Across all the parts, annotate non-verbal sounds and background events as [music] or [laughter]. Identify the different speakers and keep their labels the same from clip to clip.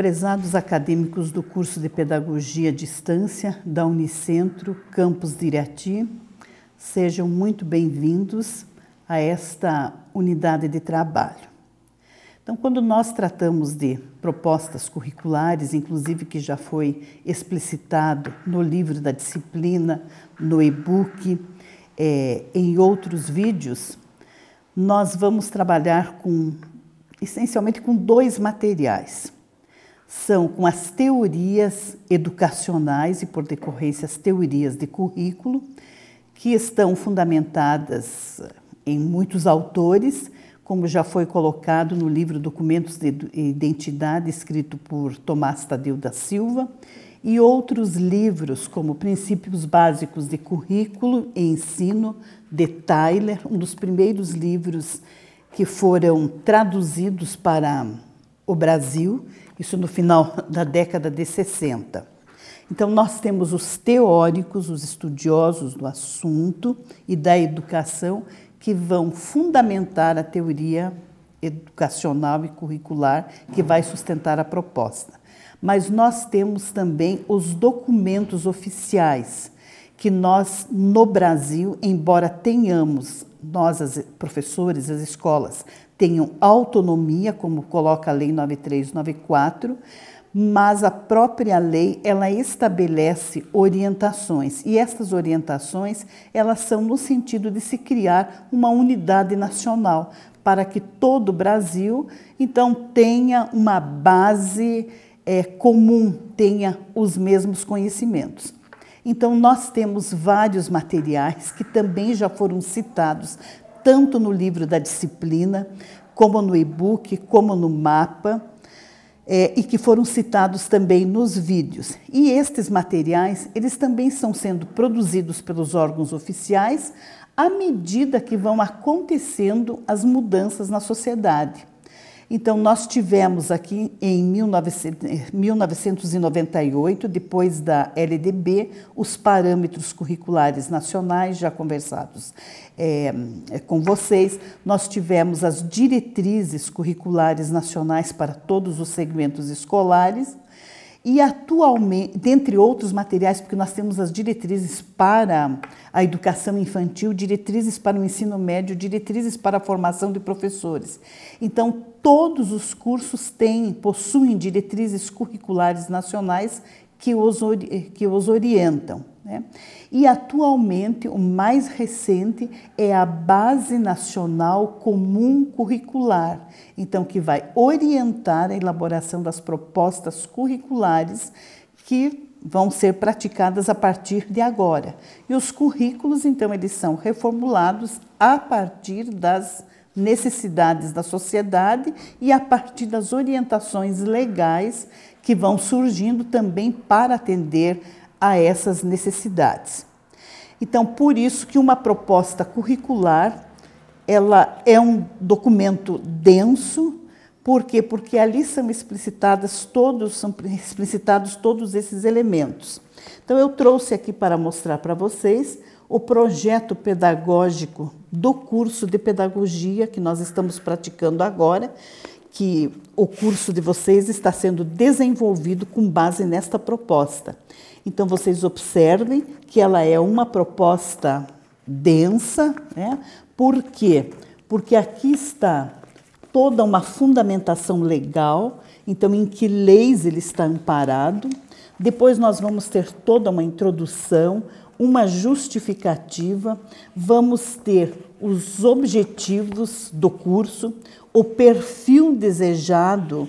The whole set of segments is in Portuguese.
Speaker 1: prezados acadêmicos do curso de Pedagogia à Distância da Unicentro Campus de Irati, sejam muito bem-vindos a esta unidade de trabalho. Então, quando nós tratamos de propostas curriculares, inclusive que já foi explicitado no livro da disciplina, no e-book, é, em outros vídeos, nós vamos trabalhar com essencialmente com dois materiais são com as teorias educacionais e, por decorrência, as teorias de currículo, que estão fundamentadas em muitos autores, como já foi colocado no livro Documentos de Identidade, escrito por Tomás Tadeu da Silva, e outros livros, como Princípios Básicos de Currículo e Ensino, de Tyler, um dos primeiros livros que foram traduzidos para o Brasil, isso no final [laughs] da década de 60. Então, nós temos os teóricos, os estudiosos do assunto e da educação que vão fundamentar a teoria educacional e curricular que vai sustentar a proposta. Mas nós temos também os documentos oficiais, que nós, no Brasil, embora tenhamos nós, as professores, as escolas, tenham autonomia, como coloca a Lei 9394, mas a própria lei, ela estabelece orientações, e essas orientações, elas são no sentido de se criar uma unidade nacional, para que todo o Brasil, então, tenha uma base é, comum, tenha os mesmos conhecimentos. Então, nós temos vários materiais que também já foram citados, tanto no livro da disciplina, como no e-book, como no mapa, é, e que foram citados também nos vídeos. E estes materiais, eles também estão sendo produzidos pelos órgãos oficiais à medida que vão acontecendo as mudanças na sociedade. Então, nós tivemos aqui em 1998, eh, depois da LDB, os parâmetros curriculares nacionais já conversados é, com vocês. Nós tivemos as diretrizes curriculares nacionais para todos os segmentos escolares e atualmente, dentre outros materiais, porque nós temos as diretrizes para a educação infantil, diretrizes para o ensino médio, diretrizes para a formação de professores. Então, todos os cursos têm, possuem diretrizes curriculares nacionais que os, que os orientam. Né? E atualmente, o mais recente é a Base Nacional Comum Curricular, então que vai orientar a elaboração das propostas curriculares que vão ser praticadas a partir de agora. E os currículos, então, eles são reformulados a partir das necessidades da sociedade e a partir das orientações legais que vão surgindo também para atender a essas necessidades. Então, por isso que uma proposta curricular ela é um documento denso, por quê? Porque ali são explicitadas todos são explicitados todos esses elementos. Então eu trouxe aqui para mostrar para vocês o projeto pedagógico do curso de pedagogia que nós estamos praticando agora, que o curso de vocês está sendo desenvolvido com base nesta proposta. Então, vocês observem que ela é uma proposta densa, né? por quê? Porque aqui está toda uma fundamentação legal, então, em que leis ele está amparado, depois nós vamos ter toda uma introdução, uma justificativa, vamos ter os objetivos do curso, o perfil desejado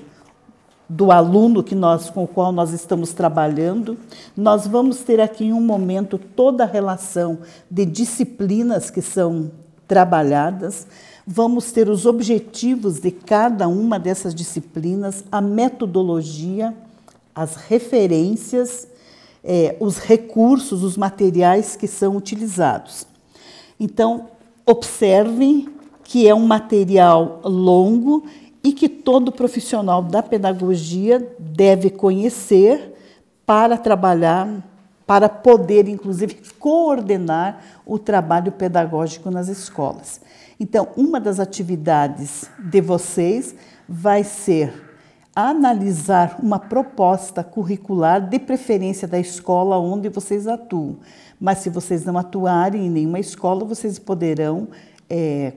Speaker 1: do aluno que nós com o qual nós estamos trabalhando. Nós vamos ter aqui em um momento toda a relação de disciplinas que são trabalhadas. Vamos ter os objetivos de cada uma dessas disciplinas, a metodologia as referências, é, os recursos, os materiais que são utilizados. Então, observem que é um material longo e que todo profissional da pedagogia deve conhecer para trabalhar, para poder, inclusive, coordenar o trabalho pedagógico nas escolas. Então, uma das atividades de vocês vai ser analisar uma proposta curricular, de preferência da escola onde vocês atuam. Mas se vocês não atuarem em nenhuma escola, vocês poderão é,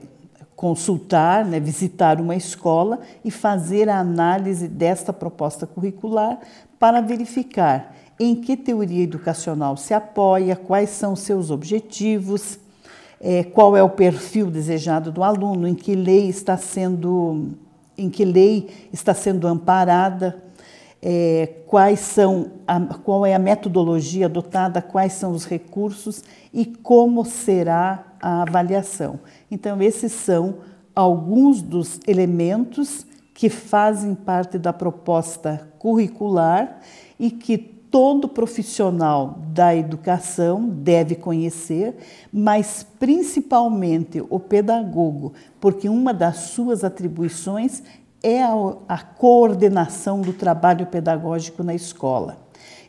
Speaker 1: consultar, né, visitar uma escola e fazer a análise desta proposta curricular para verificar em que teoria educacional se apoia, quais são seus objetivos, é, qual é o perfil desejado do aluno, em que lei está sendo em que lei está sendo amparada, é, quais são a, qual é a metodologia adotada, quais são os recursos e como será a avaliação. Então, esses são alguns dos elementos que fazem parte da proposta curricular e que todo profissional da educação deve conhecer, mas principalmente o pedagogo, porque uma das suas atribuições é a, a coordenação do trabalho pedagógico na escola.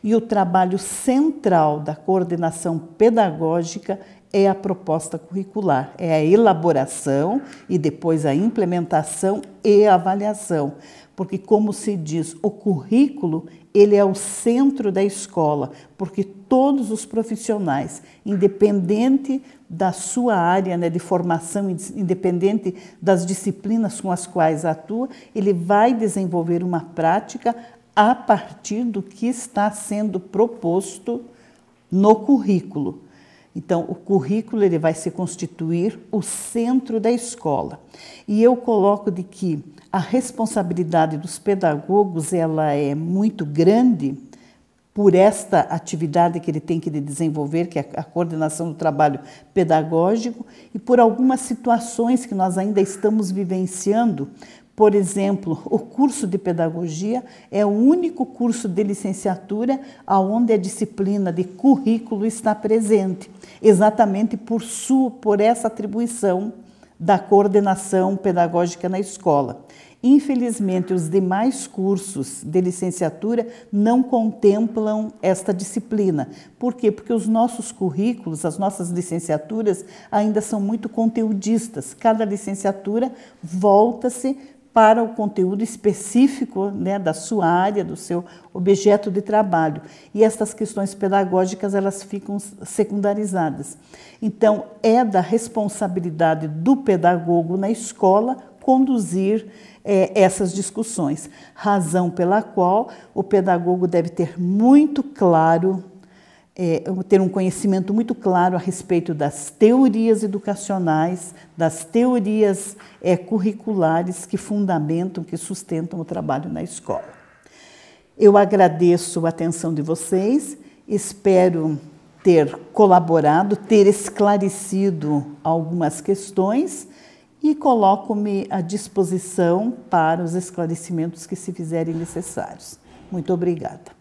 Speaker 1: E o trabalho central da coordenação pedagógica é a proposta curricular, é a elaboração e depois a implementação e a avaliação, porque como se diz, o currículo, ele é o centro da escola, porque todos os profissionais, independente da sua área né, de formação, independente das disciplinas com as quais atua, ele vai desenvolver uma prática a partir do que está sendo proposto no currículo. Então, o currículo ele vai se constituir o centro da escola. E eu coloco de que a responsabilidade dos pedagogos ela é muito grande por esta atividade que ele tem que desenvolver, que é a coordenação do trabalho pedagógico, e por algumas situações que nós ainda estamos vivenciando, por exemplo, o curso de pedagogia é o único curso de licenciatura onde a disciplina de currículo está presente, exatamente por, sua, por essa atribuição da coordenação pedagógica na escola. Infelizmente, os demais cursos de licenciatura não contemplam esta disciplina. Por quê? Porque os nossos currículos, as nossas licenciaturas ainda são muito conteudistas. Cada licenciatura volta-se para o conteúdo específico né, da sua área, do seu objeto de trabalho. E estas questões pedagógicas elas ficam secundarizadas. Então, é da responsabilidade do pedagogo na escola conduzir é, essas discussões, razão pela qual o pedagogo deve ter muito claro é, ter um conhecimento muito claro a respeito das teorias educacionais, das teorias é, curriculares que fundamentam, que sustentam o trabalho na escola. Eu agradeço a atenção de vocês, espero ter colaborado, ter esclarecido algumas questões e coloco-me à disposição para os esclarecimentos que se fizerem necessários. Muito obrigada.